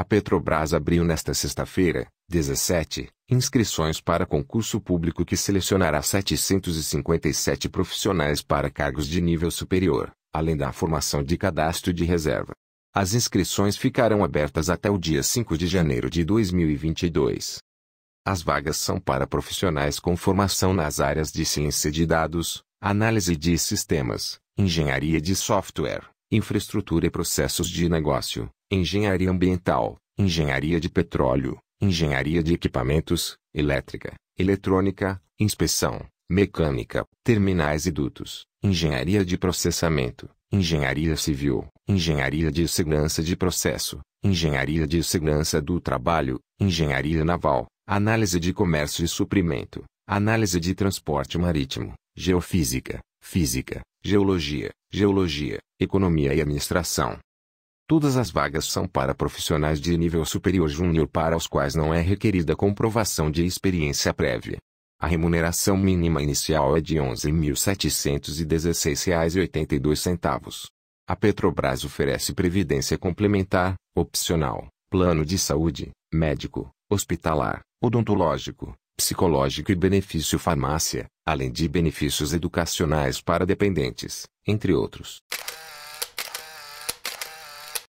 A Petrobras abriu nesta sexta-feira, 17, inscrições para concurso público que selecionará 757 profissionais para cargos de nível superior, além da formação de cadastro de reserva. As inscrições ficarão abertas até o dia 5 de janeiro de 2022. As vagas são para profissionais com formação nas áreas de ciência de dados, análise de sistemas, engenharia de software, infraestrutura e processos de negócio, engenharia ambiental, engenharia de petróleo, engenharia de equipamentos, elétrica, eletrônica, inspeção, mecânica, terminais e dutos, engenharia de processamento, engenharia civil, engenharia de segurança de processo, engenharia de segurança do trabalho, engenharia naval, análise de comércio e suprimento, análise de transporte marítimo, geofísica, física, geologia, geologia, economia e administração. Todas as vagas são para profissionais de nível superior júnior para os quais não é requerida comprovação de experiência prévia. A remuneração mínima inicial é de R$ 11.716,82. A Petrobras oferece previdência complementar, opcional, plano de saúde, médico, hospitalar, odontológico, psicológico e benefício farmácia, além de benefícios educacionais para dependentes, entre outros.